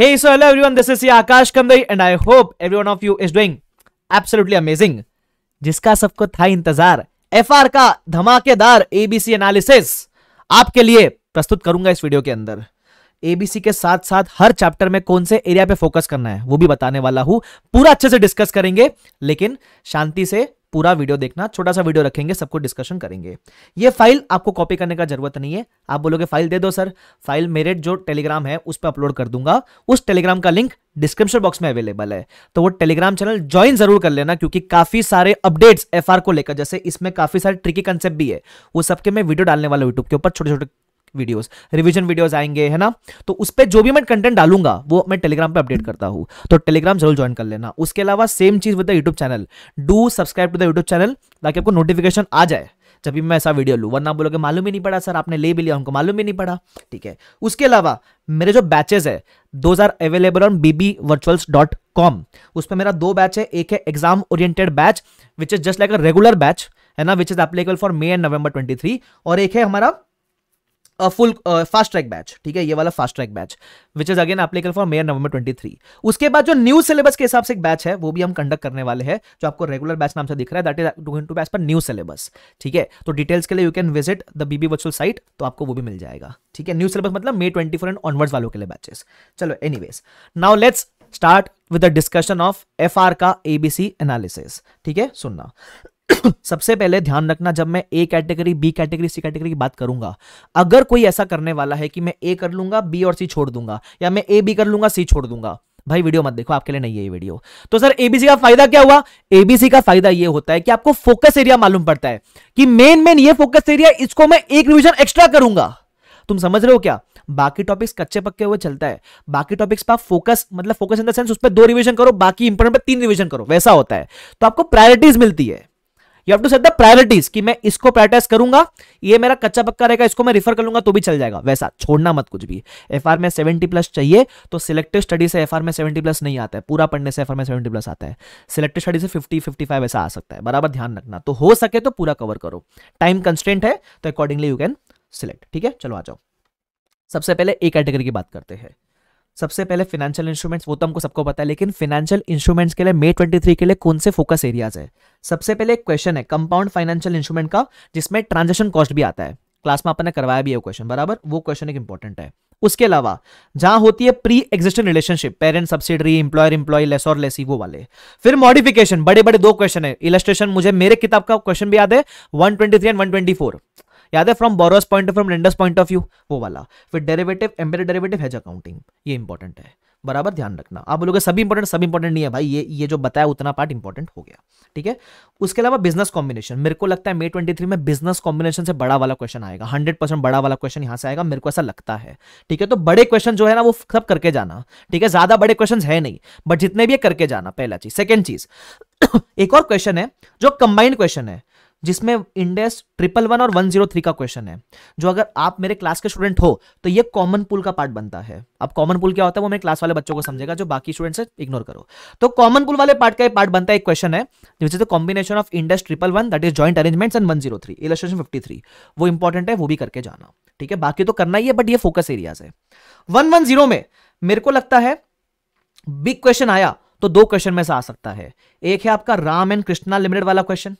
Hey, so hello everyone, this is Akash Kamdai and I hope every one of you is doing absolutely amazing. जिसका सबको था इंतजार F का धमाकेदार ABC analysis आपके लिए प्रस्तुत करूंगा इस वीडियो के अंदर एबीसी के साथ साथ हर चैप्टर में कौन से एरिया पे फोकस करना है वो भी बताने वाला हूं पूरा अच्छे से डिस्कस करेंगे लेकिन शांति से पूरा वीडियो देखना छोटा सा वीडियो रखेंगे सबको डिस्कशन करेंगे ये फाइल आपको कॉपी करने का जरूरत नहीं है आप बोलोगे फाइल दे दो सर फाइल मेरे जो टेलीग्राम है उस पर अपलोड कर दूंगा उस टेलीग्राम का लिंक डिस्क्रिप्शन बॉक्स में अवेलेबल है तो वो टेलीग्राम चैनल ज्वाइन जरूर कर लेना क्योंकि काफी सारे अपडेट्स एफ को लेकर जैसे इसमें काफी सारे ट्रिकी कंसेप्ट भी है वो सबके मैं वीडियो डालने वाला यूट्यूब के ऊपर छोटे छोटे वीडियोस रिवीजन वीडियोस आएंगे है ना तो उस पर जो भी मैं कंटेंट डालूंगा वो मैं टेलीग्राम पे अपडेट करता हूँ तो टेलीग्राम जरूर ज्वाइन कर लेना उसके अलावा सेम चीज with the YouTube channel do subscribe to the YouTube channel ताकि आपको नोटिफिकेशन आ जाए जब भी मैं ऐसा वीडियो लूँ वरना बोलोगे मालूम ही नहीं पड़ा सर आपने ले भी लिया उनको मालूम ही नहीं पड़ा ठीक है उसके अलावा मेरे जो बैचेज है दो are available on BB Virtuals dot com उस पर मेरा दो बैच है एक है exam oriented batch which is just like a regular batch है ना which is applicable for May and November 23 और एक है हमारा फुल फास्ट ट्रैक बैच ठीक है ये वाला fast track batch which is again applicable for May November 23 उसके बाद जो न्यू सिलेबस के हिसाब से एक बैच है वो भी हम कंडक्ट करने वाले हैं जो आपको रेगुलर बैच नाम से दिख रहा है that is going to batch पर न्यू सिलेबस ठीक है तो डिटेल्स के लिए you can visit the BB Virtual site तो आपको वो भी मिल जाएगा ठीक है न्यू सिलेबस मतलब मे ट्वेंटी एंड ऑनवर्ड्स वालों के लिए बैचेस चलो anyways now let's start with the discussion of F का एबीसी एनालिसिस ठीक है सुनना सबसे पहले ध्यान रखना जब मैं A category B category C category की बात करूंगा अगर कोई ऐसा करने वाला है कि मैं ए कर लूंगा बी और सी छोड़ दूंगा या मैं ए बी कर लूंगा सी छोड़ दूंगा भाई वीडियो मत देखो आपके लिए नहीं है ये वीडियो तो सर एबीसी का फायदा क्या हुआ एबीसी का फायदा ये होता है कि आपको फोकस एरिया मालूम पड़ता है कि मेन मेन ये फोकस एरिया इसको मैं एक रिविजन एक्स्ट्रा करूंगा तुम समझ रहे हो क्या बाकी टॉपिक्स कच्चे पक्के हुए चलता है बाकी टॉपिक्स पर फोकस मतलब फोकस इन द सेंस उस पर दो रिविजन करो बाकी इंपोर्टेंट पर तीन रिविजन करो वैसा होता है तो आपको प्रायोरिटीज मिलती है you have to set the priorities कि मैं इसको प्रायोरिटाइज करूंगा ये मेरा कच्चा पक्का रहेगा इसको मैं रिफर कर लूंगा तो भी चल जाएगा वैसा छोड़ना मत कुछ भी एफ आर में सेवेंटी प्लस चाहिए तो सिलेक्टिव स्टडी से एफ आर में सेवेंटी प्लस नहीं आता है पूरा पढ़ने से एफ में सेवेंटी प्लस आता है सिलेक्टिव स्टडी से फिफ्टी फिफ्टी फाइव ऐसा आ सकता है बराबर ध्यान रखना तो हो सके तो पूरा कवर करो टाइम कंस्टेंट है तो अकॉर्डिंगली यू कैन सिलेक्ट ठीक है चलो आ जाओ सबसे पहले ए कैटेगरी की बात करते हैं सबसे पहले फाइनेंशियल इंस्ट्रूमेंट्स वो तो हमको सबको पता है लेकिन फाइनेंशियल इंस्ट्रूमेंट्स के लिए मे 23 के लिए कौन से फोकस एरियाज है सबसे पहले एक क्वेश्चन है कंपाउंड फाइनेंशियल इंस्ट्रूमेंट का जिसमें ट्रांजेक्शन कॉस्ट भी आता है क्लास में आपने करवाया भी है क्वेश्चन बराबर वो क्वेश्चन एक इंपॉर्टेंट है उसके अलावा जहां होती है pre existing relationship parent subsidiary employer employee lessor और लेसी वो वाले फिर मॉडिफिकेशन बड़े बड़े दो क्वेश्चन है इलस्ट्रेशन मुझे मेरे किताब का क्वेश्चन भी याद है 123 एंड 124 याद है from borrower's point from lender's point of view वो वाला फिर derivative embed derivative hedge accounting ये इंपॉर्टेंट है बराबर ध्यान रखना आप लोग सभी इंपॉर्टेंट सब इंपॉर्टेंट नहीं है भाई ये ये जो बताया उतना पार्ट इंपॉर्टेंट हो गया ठीक है उसके अलावा बिजनेस कॉम्बिनेशन मेरे को लगता है मे ट्वेंटी थ्री में बिजनेस कॉम्बिनेशन से बड़ा वाला क्वेश्चन आएगा हंड्रेड परसेंट बड़ा वाला क्वेश्चन यहाँ से आएगा मेरे को ऐसा लगता है ठीक है तो बड़े क्वेश्चन जो है ना वो सब करके जाना ठीक है ज्यादा बड़े क्वेश्चन है नहीं बट जितने भी करके जाना पहला चीज सेकेंड चीज एक और क्वेश्चन है जो कंबाइंड क्वेश्चन है जिसमें इंडेस ट्रिपल वन और वन जीरो थ्री का क्वेश्चन है जो अगर आप मेरे क्लास के स्टूडेंट हो तो ये कॉमन पुल का पार्ट बनता है अब कॉमन पुल क्या होता है वो मेरे क्लास वाले बच्चों को समझेगा जो बाकी स्टूडेंट से इग्नोर करो तो कॉमन पुल वाले पार्ट का एक पार्ट बनता है एक क्वेश्चन है which is the combination of Ind AS triple one that is joint arrangement and one zero three illustration fifty three वो इंपॉर्टेंट है वो भी करके जाना ठीक है बाकी तो करना ही है बट ये फोकस एरियाज है वन वन जीरो में मेरे को लगता है बिग क्वेश्चन आया तो दो क्वेश्चन में से आ सकता है एक है आपका राम एंड कृष्णा लिमिटेड वाला क्वेश्चन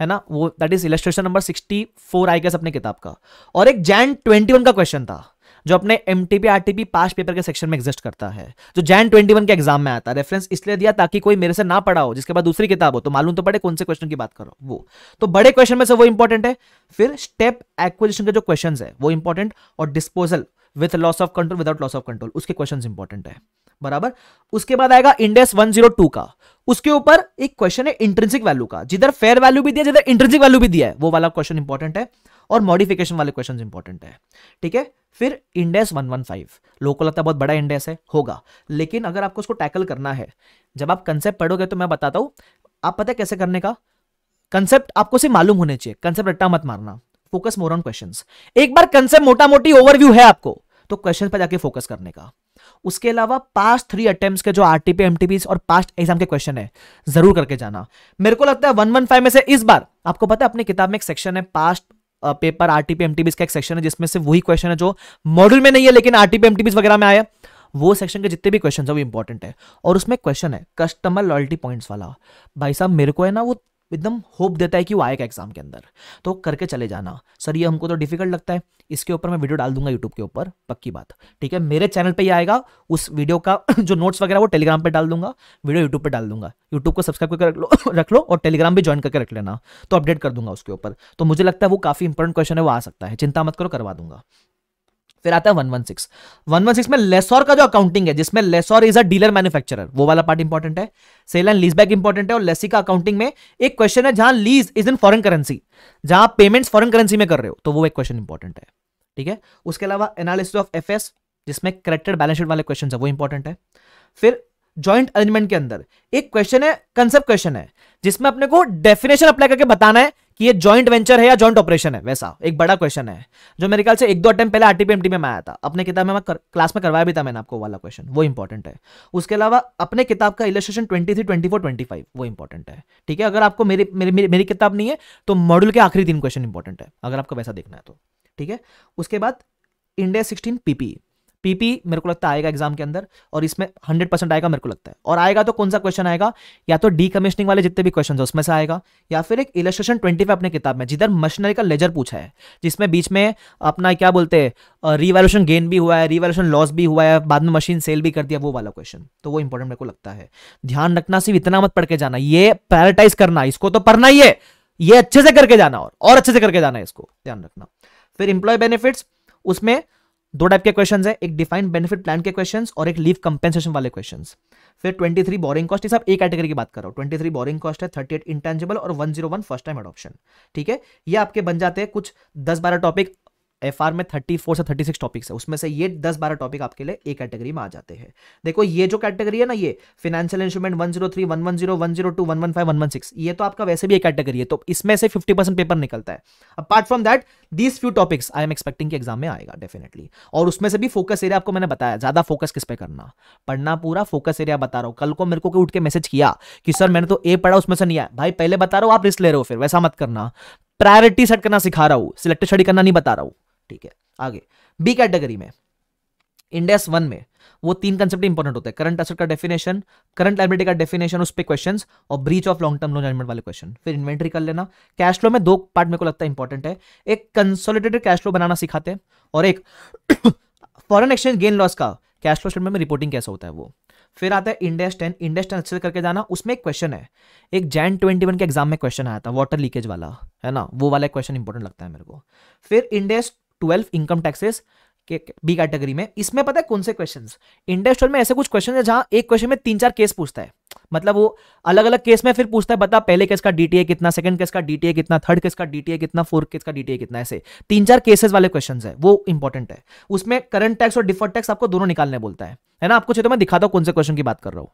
है ना वो that is illustration number sixty four I guess अपने किताब का और एक जैन ट्वेंटी वन का क्वेश्चन था जो अपने M T P R T P past paper के सेक्शन में एग्जिस्ट करता है जो जैन ट्वेंटी वन के एग्जाम में आता है रेफरेंस इसलिए दिया ताकि कोई मेरे से ना पढ़ा हो जिसके बाद दूसरी किताब हो तो मालूम तो पड़े कौन से क्वेश्चन की बात करो वो तो बड़े क्वेश्चन में से वो इंपॉर्टेंट है फिर स्टेप एक्विजिशन के जो क्वेश्चन है वो इंपॉर्टेंट और disposal with loss of control without loss of control उसके क्वेश्चन इंपॉर्टेंट है बराबर उसके बाद आएगा इंडेक्स 102 का उसके ऊपर एक क्वेश्चन है इंट्रेंसिक वैल्यू का जिधर फेयर वैल्यू भी दिया जिधर इंट्रेंसिक वैल्यू भी दिया है वो वाला क्वेश्चन इंपॉर्टेंट है और मॉडिफिकेशन वाले क्वेश्चन इंपॉर्टेंट है ठीक है फिर इंडेस 115 लोग को लगता है बहुत बड़ा इंडेस है होगा लेकिन अगर आपको उसको टैकल करना है जब आप कंसेप्ट पढ़ोगे तो मैं बताता हूं आप पता है कैसे करने का कंसेप्ट आपको सिर्फ मालूम होने चाहिए कंसेप्ट रट्टा मत मारना फोकस मोर ऑन क्वेश्चन एक बार कंसेप्ट मोटा मोटी ओवरव्यू है आपको तो क्वेश्चन पर जाके फोकस करने का उसके अलावा पास्ट थ्री अटेम्प्ट के जो आरटीपी एमटीपी और पास्ट एग्जाम के क्वेश्चन है जरूर करके जाना मेरे को लगता है वन वन फाइव में से इस बार आपको पता है अपनी किताब में एक सेक्शन है पास्ट पेपर आरटीपी एमटीबी का एक सेक्शन है जिसमें से वही क्वेश्चन है जो मॉड्यूल में नहीं है लेकिन आरटीपी एमटीबी वगैरह में आया वो सेक्शन के जितने भी क्वेश्चन है वो इंपॉर्टेंट है और उसमें क्वेश्चन है कस्टमर लॉयल्टी पॉइंट्स वाला भाई साहब मेरे को है ना वो एकदम होप देता है कि वो आएगा एग्जाम के अंदर तो करके चले जाना सर ये हमको तो डिफिकल्ट लगता है इसके ऊपर मैं वीडियो डाल दूंगा यूट्यूब के ऊपर पक्की बात ठीक है मेरे चैनल पर ही आएगा उस वीडियो का जो नोट्स वगैरह वो टेलीग्राम पर डाल दूंगा वीडियो यूट्यूब पर डाल दूंगा यूट्यूब को सब्सक्राइब करके रख लो रख लो और टेलीग्राम भी ज्वाइन करके रख लेना तो अपडेट कर दूंगा उसके ऊपर तो मुझे लगता है वो काफी इंपॉर्टेंट क्वेश्चन है वो आ सकता है चिंता मत करो करवा दूंगा फिर आता है 116 116 में लेसोर का जो अकाउंटिंग है जिसमें lessor is a dealer manufacture वो वाला पार्ट इंपॉर्टेंट है sale and lease back important है और लेसी का अकाउंटिंग में एक क्वेश्चन है जहां lease is in foreign currency जहां पेमेंट्स फॉरन करेंसी में कर रहे हो तो वो एक क्वेश्चन इंपॉर्टेंट है ठीक है उसके अलावा एनालिसिस ऑफ एफ जिसमें करेक्टेड बैलेंस शीट वाले क्वेश्चन है वो इंपॉर्टेंट है फिर ज्वाइंट अरेंजमेंट के अंदर एक क्वेश्चन है कंसेप्ट क्वेश्चन है जिसमें अपने को डेफिनेशन अप्लाई करके बताना है कि ये जॉइंट वेंचर है या जॉइंट ऑपरेशन है वैसा एक बड़ा क्वेश्चन है जो मेरे ख्याल से एक दो अटेम्प पहले आरटीपीएमटी में आया था अपने किताब में कर, क्लास में करवाया भी था मैंने आपको वाला क्वेश्चन वो इंपॉर्टेंट है उसके अलावा अपने किताब का illustration twenty three twenty four twenty five वो इंपॉर्टेंट है ठीक है अगर आपको मेरी मेरी, मेरी, मेरी किताब नहीं है तो मॉड्यूल के आखिरी तीन क्वेश्चन इंपॉर्टेंट है अगर आपको वैसा देखना है तो ठीक है उसके बाद इंडिया सिक्सटीन पीपी पीपी मेरे को लगता है आएगा एग्जाम के अंदर और इसमें हंड्रेड परसेंट आएगा मेरे को लगता है और आएगा तो कौन सा क्वेश्चन आएगा या तो डी कमिश्निंग वाले जितने भी क्वेश्चन है उसमें से आएगा या फिर एक इलेस्ट्रेशन ट्वेंटी अपने किताब में जिधर मशीनरी का लेजर पूछा है जिसमें बीच में अपना क्या बोलते हैं रिवॉल्यूशन गेन भी हुआ है रिवॉल्यूशन लॉस भी हुआ है बाद में मशीन सेल भी कर दिया वो वाला क्वेश्चन तो वो इंपॉर्टेंट मेरे को लगता है ध्यान रखना सिर्फ इतना मत पढ़ के जाना ये प्रायोरिटाइज करना इसको तो पढ़ना ही है ये अच्छे से करके जाना और, और अच्छे से करके जाना है इसको ध्यान रखना फिर इंप्लॉय बेनिफिट्स उसमें दो टाइप के क्वेश्चन है एक डिफाइंड बेनिफिट प्लान के क्वेश्चन और एक लीव कंपेंसेशन वाले क्वेश्चन फिर 23 बोरिंग कॉस्ट इस कैटेगरी की बात करो ट्वेंटी थ्री बोरिंग कॉस्ट है 38 इंटेंजिबल और 101 फर्स्ट टाइम अडॉप्शन ठीक है ये आपके बन जाते हैं कुछ 10-12 टॉपिक एफ में थर्टी फोर से थर्टी सिक्स टॉपिक्स है उसमें से ये दस बारह टॉपिक आपके लिए ए कैटेगरी में आ जाते हैं देखो ये जो कैटेगरी है ना ये financial instrument one zero three one one zero one zero two one one five one one six ये तो आपका वैसे भी एक कैटेगरी है तो इसमें से फिफ्टी परसेंट पेपर निकलता है apart from that these few topics I am expecting के एग्जाम में आएगा डेफिनेटली और उसमें से भी फोकस एरिया आपको मैंने बताया ज्यादा फोकस किस पे करना पढ़ना पूरा फोकस एरिया बता रहा हूँ कल को मेरे को उठ के मैसेज किया कि सर मैंने तो ए पढ़ा उसमें से नहीं आया भाई पहले बता रहा हूँ आप रिस्क ले रहे हो फिर वैसा मत करना प्रायोरिटी सेट करना सिखा रहा हूं सिलेक्टेड स्टडी करना नहीं बता रहा हूं ठीक है आगे बी कैटेगरी में इंडेस वन में वो तीन कंसेप्ट इंपॉर्टेंट होते हैं करंट एसेट का डेफिनेशन करंट लाइब्रेटी का डेफिनेशन उस पर क्वेश्चन और breach of long term loan judgement वाले क्वेश्चन फिर इन्वेंट्री कर लेना कैश फ्लो में दो पार्ट मेरे को लगता है इंपॉर्टेंट है एक कंसोलिडेटेड कैश फ्लो बनाना सिखाते हैं और एक फॉरन एक्सचेंज गेन लॉस का कैश फ्लो स्टेटमेंट में रिपोर्टिंग कैसा होता है वो फिर आता है इंडेस टेन इंडेस टेन अच्छे से करके जाना उसमें एक क्वेश्चन है एक जैन ट्वेंटी वन के एग्जाम में क्वेश्चन आया था वाटर लीकेज वाला है ना वो वाला क्वेश्चन इंपॉर्टेंट लगता है मेरे को फिर इंडेस ट्वेल्व इनकम टैक्सेस के बी कैटेगरी में इसमें पता है कौन से क्वेश्चन इंडेस ट्वेल्व में ऐसे कुछ क्वेश्चन है जहां एक क्वेश्चन में तीन चार केस पूछता है मतलब वो अलग अलग केस में फिर पूछता है बता पहले केस का डीटीए कितना सेकंड केस का डीटीए कितना थर्ड केस का डीटीए कितना फोर्थ केस का डीटीए कितना ऐसे तीन चार केसेस वाले क्वेश्चन है वो इंपॉर्टेंट है उसमें करंट टैक्स और डिफर टैक्स आपको दोनों निकालने बोलता है है ना आपको चाहिए तो मैं दिखाता हूँ कौन से क्वेश्चन की बात कर रहा हूँ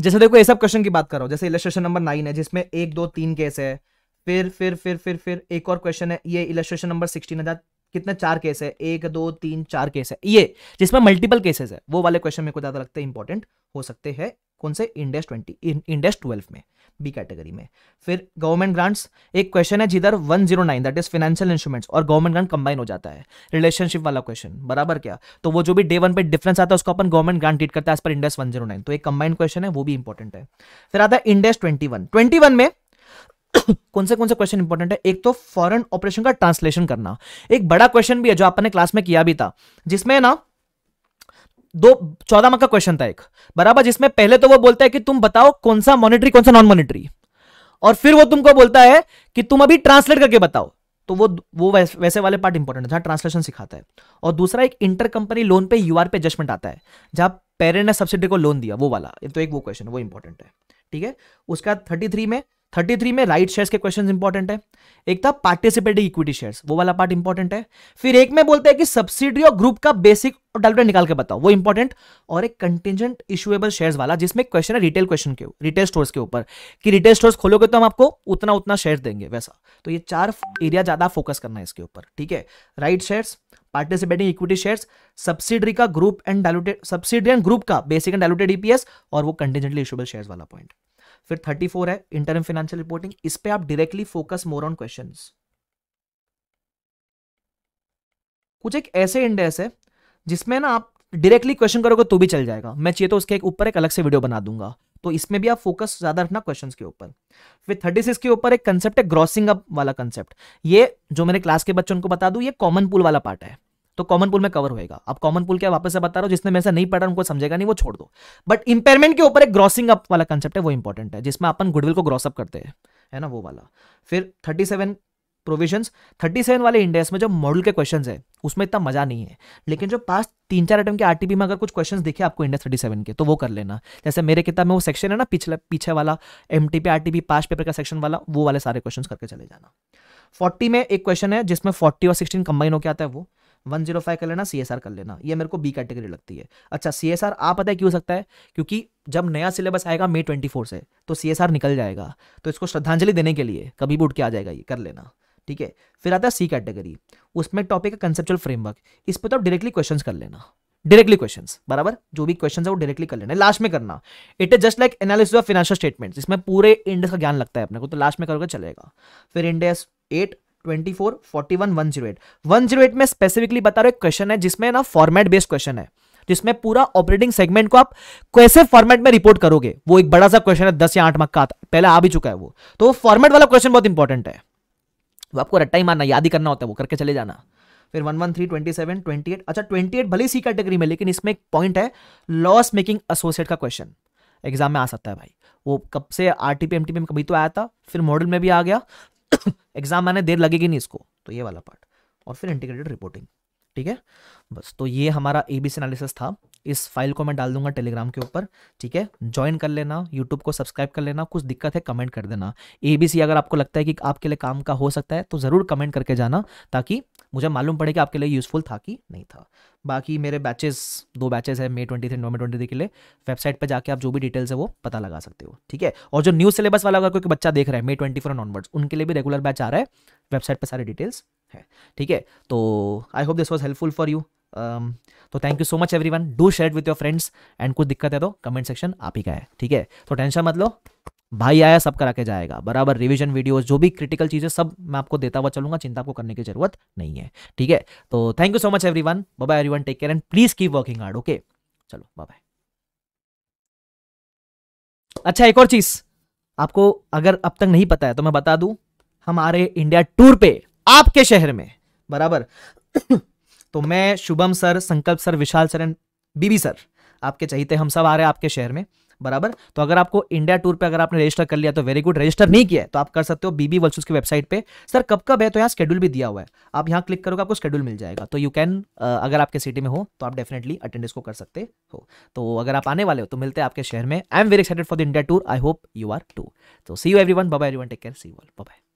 जैसे देखो ये सब क्वेश्चन की बात कर रहा हूँ जैसे इलेस्ट्रेशन नंबर नाइन है जिसमें एक दो तीन केस है फिर फिर फिर फिर फिर एक और क्वेश्चन है ये इलेस्ट्रेशन नंबर सिक्सटीन है कितने चार केस है एक दो तीन चार केस है ये जिसमें मल्टीपल केसेस है वो वाले क्वेश्चन मेरे को ज्यादा लगता है इंपॉर्टेंट हो सकते हैं कौन से इंडेस ट्वेंटी इंडेस ट्वेल्व में बी कैटेगरी में फिर गवर्नमेंट ग्रांट्स एक क्वेश्चन है जिधर nine that is financial instruments और गवर्नमेंट ग्रांट कंबाइन हो जाता है रिलेशनशिप वाला क्वेश्चन बराबर क्या तो वो जो भी डे वन पे डिफरेंस आता है उसको अपन गवर्नमेंट ग्रांट डीट करता है एज पर इंडेस नाइन तो एक कंबाइंड क्वेश्चन है वो भी इंपॉर्टेंट है फिर आता है Ind AS twenty one twenty one में कौन से कौन से क्वेश्चन इंपॉर्टेंट है एक तो फॉरेन ऑपरेशन का ट्रांसलेशन करना एक बड़ा क्वेश्चन भी है जो आपने क्लास में किया भी था जिसमें ना दो चौदह मार्क का क्वेश्चन था एक बराबर जिसमें पहले तो वो बोलता है कि तुम बताओ कौन सा मॉनिटरी कौन सा नॉन मॉनिटरी और फिर वो तुमको बोलता है कि तुम अभी ट्रांसलेट करके बताओ तो वो वो वैसे, वाले पार्ट इंपॉर्टेंट है जहां ट्रांसलेशन सिखाता है और दूसरा एक इंटर कंपनी लोन पे यूआर पे जजमेंट आता है जहां पेरेंट ने सब्सिडी को लोन दिया वो वाला तो एक वो क्वेश्चन वो इंपॉर्टेंट है ठीक है उसका थर्टी थ्री में थर्टी थ्री में राइट शेयर्स के क्वेश्चन इंपॉर्टेंट है एक था पार्टिसिपेटिव इक्विटी शेयर्स वो वाला पार्ट इंपॉर्टेंट है फिर एक में बोलते हैं कि सब्सिडी और ग्रुप का बेसिक और निकाल के बताओ वो इंपॉर्टेंट और एक कंटिजेंट इशुएबल शेयर्स वाला जिसमें क्वेश्चन है रिटेल क्वेश्चन के रिटेल स्टोर्स के ऊपर कि रिटेल स्टोर्स खोलोगे तो हम आपको उतना उतना शेयर देंगे वैसा तो ये चार एरिया ज्यादा फोकस करना है इसके ऊपर ठीक है right shares participating equity shares subsidiary का group and diluted subsidiary and group का बेसिक एंड डायलूटेड ईपीएस और वो कंटिजेंटली इशुएबल शेयर्स वाला पॉइंट फिर 34 है इंटरम फाइनेंशियल रिपोर्टिंग इस पे आप directly focus more on question कुछ एक ऐसे इंडेक्स है जिसमें ना आप डायरेक्टली क्वेश्चन करोगे तो भी चल जाएगा मैं चाहिए तो उसके एक ऊपर एक अलग से वीडियो बना दूंगा तो इसमें भी आप फोकस ज्यादा रखना क्वेश्चंस के ऊपर फिर 36 के ऊपर एक कंसेप्ट है ग्रॉसिंग अप वाला कंसेप्ट ये जो मेरे क्लास के बच्चों को बता दू ये कॉमन पुल वाला पार्ट है तो कॉमन पुल में कवर होएगा अब कॉमन पुल क्या वापस से बता रहा हूँ जिसने मेरे से नहीं पढ़ा उनको समझेगा नहीं वो छोड़ दो बट इंपेयरमेंट के ऊपर एक ग्रॉसिंग अप वाला कंसेप्ट है वो इंपॉर्टेंट है जिसमें अपन गुडविल को ग्रॉसअप करते हैं है ना वो वाला फिर thirty seven provision thirty seven वाले इंडेक्स में जो मॉडल के क्वेश्चन है उसमें इतना मजा नहीं है लेकिन जो पास तीन चार आइटम के आरटीपी में अगर कुछ क्वेश्चन दिखे आपको इंडेक्स सेवन के तो वो कर लेना जैसे मेरे किताब में वो सेक्शन है ना पिछले पीछे वाला M T P R T P past paper का सेक्शन वाला वो वाले सारे क्वेश्चन करके चले जाना फोर्टी में एक क्वेश्चन है जिसमें फोर्टी और सिक्सटीन कंबाइन होकर आता है वो वन जीरो फाइव कर लेना सी एस आर कर लेना ये मेरे को बी कैटेगरी लगती है अच्छा सी एस आर आप पता है क्यों सकता है क्योंकि जब नया सिलेबस आएगा मे ट्वेंटी फोर से तो सी एस आर निकल जाएगा तो इसको श्रद्धांजलि देने के लिए कभी भी उठ के आ जाएगा ये कर लेना ठीक है फिर आता है सी कैटेगरी उसमें टॉपिक है कंसेप्चुअल फ्रेमवर्क इस पर तो आप डायरेक्टली क्वेश्चन कर लेना डायरेक्टली क्वेश्चन बराबर जो भी क्वेश्चन है वो डायरेक्टली कर लेना लास्ट में करना it is just like analysis of financial statements इसमें पूरे इंडेक्स का ज्ञान लगता है अपने को तो लास्ट में करोगे चलेगा फिर इंडेक्स एट ट्वेंटी में स्पेसिफिकली बता रहे क्वेश्चन है जिसमें ना फॉर्मेट बेस्ड क्वेश्चन है जिसमें पूरा ऑपरेटिंग सेगमेंट को आप कैसे फॉर्मेट में रिपोर्ट करोगे वो एक बड़ा सा क्वेश्चन है दस या आठ मार्क का पहले आ भी चुका है वो तो वो फॉर्मेट वाला क्वेश्चन बहुत इंपॉर्टेंट है वो आपको रट्टा ही मारना याद ही करना होता है वो करके चले जाना फिर one one three twenty seven twenty eight अच्छा ट्वेंटी एट भले सी कैटेगरी में लेकिन इसमें एक पॉइंट है लॉस मेकिंग एसोसिएट का क्वेश्चन एग्जाम में आ सकता है भाई वो कब से आर टी में कभी तो आया था फिर मॉडल में भी आ गया एग्जाम आने देर लगेगी नहीं इसको तो ये वाला पार्ट और फिर इंटीग्रेटेड रिपोर्टिंग ठीक है बस तो ये हमारा ए बी सी एनालिसिस था इस फाइल को मैं डाल दूंगा टेलीग्राम के ऊपर ठीक है ज्वाइन कर लेना यूट्यूब को सब्सक्राइब कर लेना कुछ दिक्कत है कमेंट कर देना ए बी सी अगर आपको लगता है कि आपके लिए काम का हो सकता है तो ज़रूर कमेंट करके जाना ताकि मुझे मालूम पड़े कि आपके लिए यूज़फुल था कि नहीं था बाकी मेरे बैचेस दो बैचेस है May twenty three November twenty three के लिए वेबसाइट पर जाकर आप जो भी डिटेल्स है वो पता लगा सकते हो ठीक है और जो न्यू सिलेबस वाला अगर कोई बच्चा देख रहा है मे ट्वेंटी फोर ऑनवर्ड्स उनके लिए भी रेगुलर बैच आ रहा है वेबसाइट पर सारे डिटेल्स है ठीक है तो I hope this was helpful for you तो thank you so much everyone do share with your friends and कुछ दिक्कत है तो कमेंट सेक्शन आप ही का है ठीक है तो टेंशन मत लो भाई आया सब करा के जाएगा बराबर रिवीजन वीडियोस जो भी क्रिटिकल चीज़ें सब मैं आपको देता हुआ चलूंगा चिंता आपको करने की जरूरत नहीं है ठीक है तो thank you so much everyone bye everyone take care and please keep working hard okay चलो बाय अच्छा एक और चीज आपको अगर अब तक नहीं पता है तो मैं बता दूं रहे इंडिया टूर पे आपके शहर में बराबर तो मैं Shubham sir Sankalp sir Vishal sir and BB sir आपके चाहिए हम सब आ रहे हैं आपके शहर में बराबर तो अगर आपको इंडिया टूर पे अगर आपने रजिस्टर कर लिया तो वेरी गुड रजिस्टर नहीं किया तो आप कर सकते हो बीबी वर्ल्स की वेबसाइट पे सर कब कब है तो यहाँ शेड्यूल भी दिया हुआ है आप यहाँ क्लिक करोगे आपको शेड्यूल मिल जाएगा तो यू कैन अगर आपके सिटी में हो तो आप डेफिनेटली अटेंडेंस को कर सकते हो तो अगर आप आने वाले हो तो मिलते हैं आपके शहर में I am very excited for the India tour I hope you are too तो see you everyone bye every take care see you all bye